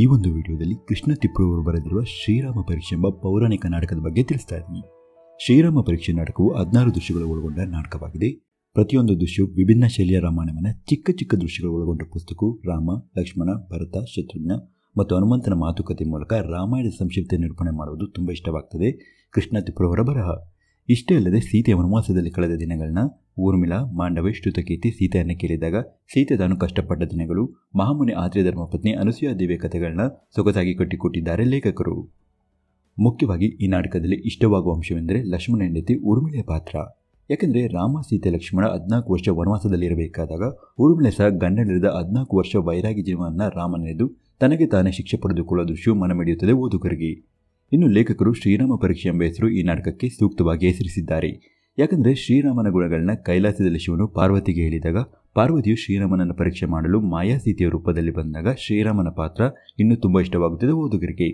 ಈ ಒಂದು ವಿಡಿಯೋದಲ್ಲಿ ಕೃಷ್ಣ ತಿಪ್ಪರವರು ಬರೆದಿರುವ ಶ್ರೀರಾಮ ಪರೀಕ್ಷೆ ಎಂಬ ಪೌರಾಣಿಕ ನಾಟಕದ ಬಗ್ಗೆ ತಿಳಿಸ್ತಾ ಇದ್ದೀನಿ ಶ್ರೀರಾಮ ಪರೀಕ್ಷೆ ನಾಟಕವು ಹದಿನಾರು ದೃಶ್ಯಗಳು ಒಳಗೊಂಡ ನಾಟಕವಾಗಿದೆ ಪ್ರತಿಯೊಂದು ದೃಶ್ಯವು ವಿಭಿನ್ನ ಶೈಲಿಯ ರಾಮಾಯಣವನ್ನು ಚಿಕ್ಕ ಚಿಕ್ಕ ದೃಶ್ಯಗಳು ಒಳಗೊಂಡ ಪುಸ್ತಕವು ರಾಮ ಲಕ್ಷ್ಮಣ ಭರತ ಶತ್ರುಘ್ನ ಮತ್ತು ಹನುಮಂತನ ಮಾತುಕತೆ ಮೂಲಕ ರಾಮಾಯಣ ಸಂಕ್ಷಿಪ್ತ ನಿರೂಪಣೆ ಮಾಡುವುದು ತುಂಬ ಇಷ್ಟವಾಗ್ತದೆ ಕೃಷ್ಣ ತಿಪ್ಪರವರ ಬರಹ ಇಷ್ಟೇ ಅಲ್ಲದೆ ಸೀತೆಯ ವನವಾಸದಲ್ಲಿ ಕಳೆದ ದಿನಗಳನ್ನ ಊರ್ಮಿಳಾ ಮಾಂಡವೇಶ್ ಶ್ರುತಕೀರ್ತಿ ಸೀತೆಯನ್ನು ಕೇಳಿದಾಗ ಸೀತೆ ತಾನು ಕಷ್ಟಪಟ್ಟ ದಿನಗಳು ಮಹಾಮುನಿ ಆತ್ರಿ ಧರ್ಮಪತ್ನಿ ಅನುಸೂಯಾದೇವಿಯ ಕಥೆಗಳನ್ನ ಸೊಗಸಾಗಿ ಕಟ್ಟಿಕೊಟ್ಟಿದ್ದಾರೆ ಲೇಖಕರು ಮುಖ್ಯವಾಗಿ ಈ ನಾಟಕದಲ್ಲಿ ಇಷ್ಟವಾಗುವ ಅಂಶವೆಂದರೆ ಲಕ್ಷ್ಮಣ ಹೆಂಡತಿ ಊರ್ಮಿಳೆಯ ಪಾತ್ರ ಯಾಕೆಂದರೆ ರಾಮ ಸೀತೆ ಲಕ್ಷ್ಮಣ ಹದಿನಾಲ್ಕು ವರ್ಷ ವನವಾಸದಲ್ಲಿರಬೇಕಾದಾಗ ಊರ್ಮಿಳೆ ಸಹ ಗಂಡನಿರಿದ ಹದಿನಾಲ್ಕು ವರ್ಷ ವೈರಾಗಿ ಜೀವನವನ್ನು ರಾಮನೆದು ತನಗೆ ತಾನೇ ಶಿಕ್ಷೆ ಪಡೆದುಕೊಳ್ಳೋದು ದೃಶ್ಯ ಮನಮಿಡಿಯುತ್ತದೆ ಓದುಗರಿಗೆ ಇನ್ನು ಲೇಖಕರು ಶ್ರೀರಾಮ ಪರೀಕ್ಷೆ ಎಂಬ ಹೆಸರು ಈ ನಾಟಕಕ್ಕೆ ಸೂಕ್ತವಾಗಿ ಹೆಸರಿಸಿದ್ದಾರೆ ಯಾಕಂದರೆ ಶ್ರೀರಾಮನ ಗುಣಗಳನ್ನ ಕೈಲಾಸದಲ್ಲಿ ಶಿವನು ಪಾರ್ವತಿಗೆ ಹೇಳಿದಾಗ ಪಾರ್ವತಿಯು ಶ್ರೀರಾಮನನ್ನು ಪರೀಕ್ಷೆ ಮಾಡಲು ಮಾಯಾಸೀತೆಯ ರೂಪದಲ್ಲಿ ಬಂದಾಗ ಶ್ರೀರಾಮನ ಪಾತ್ರ ಇನ್ನೂ ತುಂಬ ಇಷ್ಟವಾಗುತ್ತದೆ ಓದುಗರಿಗೆ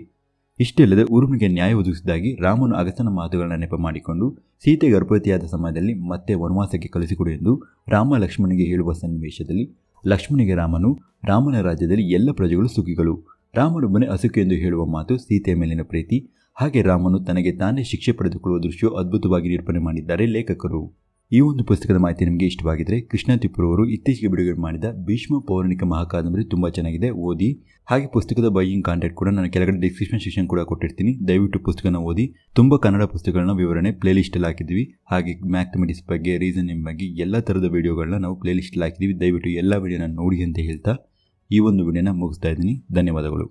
ಇಷ್ಟಿಲ್ಲದೆ ಉರುಮಿಗೆ ನ್ಯಾಯ ಒದಗಿಸಿದಾಗಿ ರಾಮನು ಅಗಸನ ಮಾತುಗಳನ್ನು ನೆಪ ಮಾಡಿಕೊಂಡು ಸೀತೆ ಗರ್ಭವತಿಯಾದ ಸಮಯದಲ್ಲಿ ಮತ್ತೆ ವನವಾಸಕ್ಕೆ ಕಲಿಸಿಕೊಡು ಎಂದು ರಾಮ ಲಕ್ಷ್ಮಣನಿಗೆ ಹೇಳುವ ಸನ್ನಿವೇಶದಲ್ಲಿ ಲಕ್ಷ್ಮಣಿಗೆ ರಾಮನು ರಾಮನ ರಾಜ್ಯದಲ್ಲಿ ಎಲ್ಲ ಪ್ರಜೆಗಳು ಸುಖಿಗಳು ರಾಮನೊಬ್ಬನೇ ಅಸುಕೆ ಎಂದು ಹೇಳುವ ಮಾತು ಸೀತೆಯ ಮೇಲಿನ ಪ್ರೀತಿ ಹಾಗೆ ರಾಮನು ತನಗೆ ತಾನೇ ಶಿಕ್ಷೆ ಪಡೆದುಕೊಳ್ಳುವ ದೃಶ್ಯ ಅದ್ಭುತವಾಗಿ ನಿರ್ಪಣೆ ಮಾಡಿದ್ದಾರೆ ಲೇಖಕರು ಈ ಒಂದು ಪುಸ್ತಕದ ಮಾಹಿತಿ ನಿಮಗೆ ಇಷ್ಟವಾಗಿದ್ರೆ ಕೃಷ್ಣ ತಿಪ್ಪುರವರು ಇತ್ತೀಚೆಗೆ ಬಿಡುಗಡೆ ಮಾಡಿದ ಭೀಷ್ಮ ಪೌರಾಣಿಕ ಮಹಾಕಾದಂಬರಿ ತುಂಬ ಚೆನ್ನಾಗಿದೆ ಓದಿ ಹಾಗೆ ಪುಸ್ತಕದ ಬೈಯಿಂಗ್ ಕಾಂಟ್ಯಾಕ್ಟ್ ಕೂಡ ನಾನು ಕೆಳಗಡೆ ಡಿಸ್ಕ್ರಿಪ್ಷನ್ ಸೆಕ್ಷನ್ ಕೂಡ ಕೊಟ್ಟಿರ್ತೀನಿ ದಯವಿಟ್ಟು ಪುಸ್ತಕನ ಓದಿ ತುಂಬ ಕನ್ನಡ ಪುಸ್ತಕಗಳನ್ನ ವಿವರಣೆ ಪ್ಲೇಲಿಸ್ಟಲ್ಲಿ ಹಾಕಿದ್ವಿ ಹಾಗೆ ಮ್ಯಾಥಮೆಟಿಕ್ಸ್ ಬಗ್ಗೆ ರೀಸನಿಂಗ್ ಬಗ್ಗೆ ಎಲ್ಲ ಥರದ ವೀಡಿಯೋಗಳನ್ನ ನಾವು ಪ್ಲೇಲಿಸ್ಟಲ್ಲಿ ಹಾಕಿದ್ವಿ ದಯವಿಟ್ಟು ಎಲ್ಲ ವೀಡಿಯೋನ ನೋಡಿ ಅಂತ ಹೇಳ್ತಾ ಈ ಒಂದು ವಿಡಿಯೋನ ಮುಗಿಸ್ತಾ ಇದ್ದೀನಿ ಧನ್ಯವಾದಗಳು